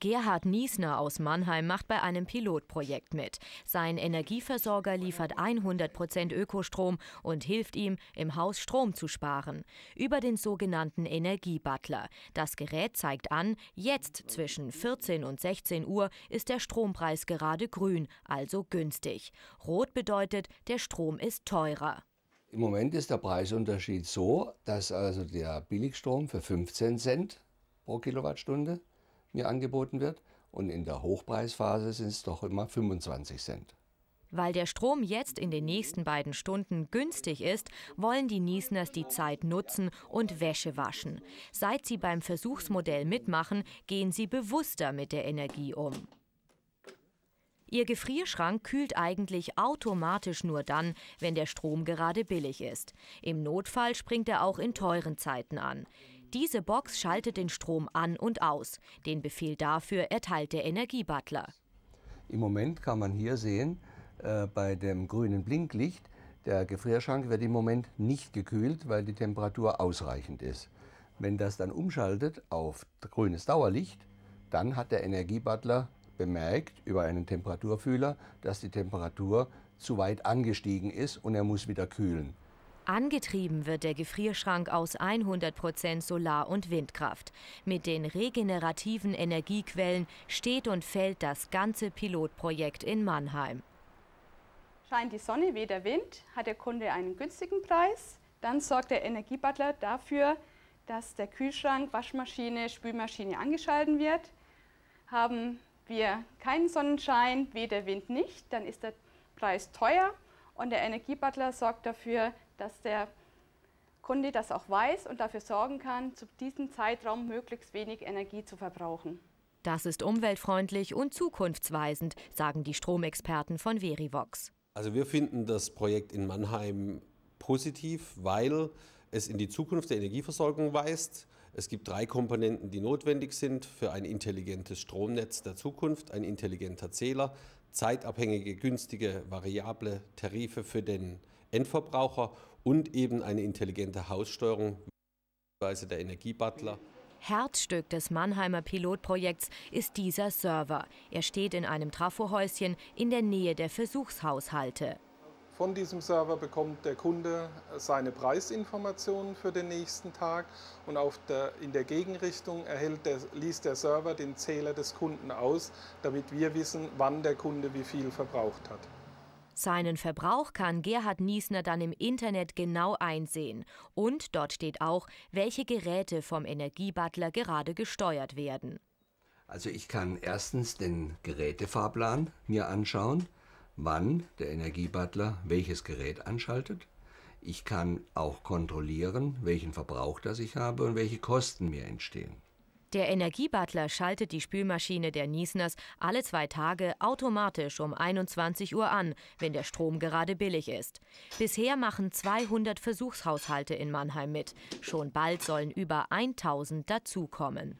Gerhard Niesner aus Mannheim macht bei einem Pilotprojekt mit. Sein Energieversorger liefert 100 Ökostrom und hilft ihm, im Haus Strom zu sparen. Über den sogenannten Energiebutler. Das Gerät zeigt an, jetzt zwischen 14 und 16 Uhr ist der Strompreis gerade grün, also günstig. Rot bedeutet, der Strom ist teurer. Im Moment ist der Preisunterschied so, dass also der Billigstrom für 15 Cent pro Kilowattstunde mir angeboten wird. Und in der Hochpreisphase sind es doch immer 25 Cent. Weil der Strom jetzt in den nächsten beiden Stunden günstig ist, wollen die Niesners die Zeit nutzen und Wäsche waschen. Seit sie beim Versuchsmodell mitmachen, gehen sie bewusster mit der Energie um. Ihr Gefrierschrank kühlt eigentlich automatisch nur dann, wenn der Strom gerade billig ist. Im Notfall springt er auch in teuren Zeiten an. Diese Box schaltet den Strom an und aus. Den Befehl dafür erteilt der Energiebutler. Im Moment kann man hier sehen, äh, bei dem grünen Blinklicht, der Gefrierschrank wird im Moment nicht gekühlt, weil die Temperatur ausreichend ist. Wenn das dann umschaltet auf grünes Dauerlicht, dann hat der Energiebutler bemerkt über einen Temperaturfühler, dass die Temperatur zu weit angestiegen ist und er muss wieder kühlen. Angetrieben wird der Gefrierschrank aus 100% Solar- und Windkraft. Mit den regenerativen Energiequellen steht und fällt das ganze Pilotprojekt in Mannheim. Scheint die Sonne wie der Wind, hat der Kunde einen günstigen Preis, dann sorgt der Energiebutler dafür, dass der Kühlschrank, Waschmaschine, Spülmaschine angeschalten wird. Haben wir keinen Sonnenschein, weht der Wind nicht, dann ist der Preis teuer. Und der Energiebutler sorgt dafür, dass der Kunde das auch weiß und dafür sorgen kann, zu diesem Zeitraum möglichst wenig Energie zu verbrauchen. Das ist umweltfreundlich und zukunftsweisend, sagen die Stromexperten von Verivox. Also wir finden das Projekt in Mannheim positiv, weil es in die Zukunft der Energieversorgung weist. Es gibt drei Komponenten, die notwendig sind für ein intelligentes Stromnetz der Zukunft, ein intelligenter Zähler, zeitabhängige, günstige, variable Tarife für den Endverbraucher und eben eine intelligente Haussteuerung, beispielsweise der Energiebutler. Herzstück des Mannheimer Pilotprojekts ist dieser Server. Er steht in einem Trafohäuschen in der Nähe der Versuchshaushalte. Von diesem Server bekommt der Kunde seine Preisinformationen für den nächsten Tag und der, in der Gegenrichtung der, liest der Server den Zähler des Kunden aus, damit wir wissen, wann der Kunde wie viel verbraucht hat. Seinen Verbrauch kann Gerhard Niesner dann im Internet genau einsehen. Und dort steht auch, welche Geräte vom Energiebutler gerade gesteuert werden. Also ich kann erstens den Gerätefahrplan mir anschauen wann der Energiebattler welches Gerät anschaltet. Ich kann auch kontrollieren, welchen Verbrauch das ich habe und welche Kosten mir entstehen. Der Energiebattler schaltet die Spülmaschine der Niesners alle zwei Tage automatisch um 21 Uhr an, wenn der Strom gerade billig ist. Bisher machen 200 Versuchshaushalte in Mannheim mit. Schon bald sollen über 1000 dazukommen.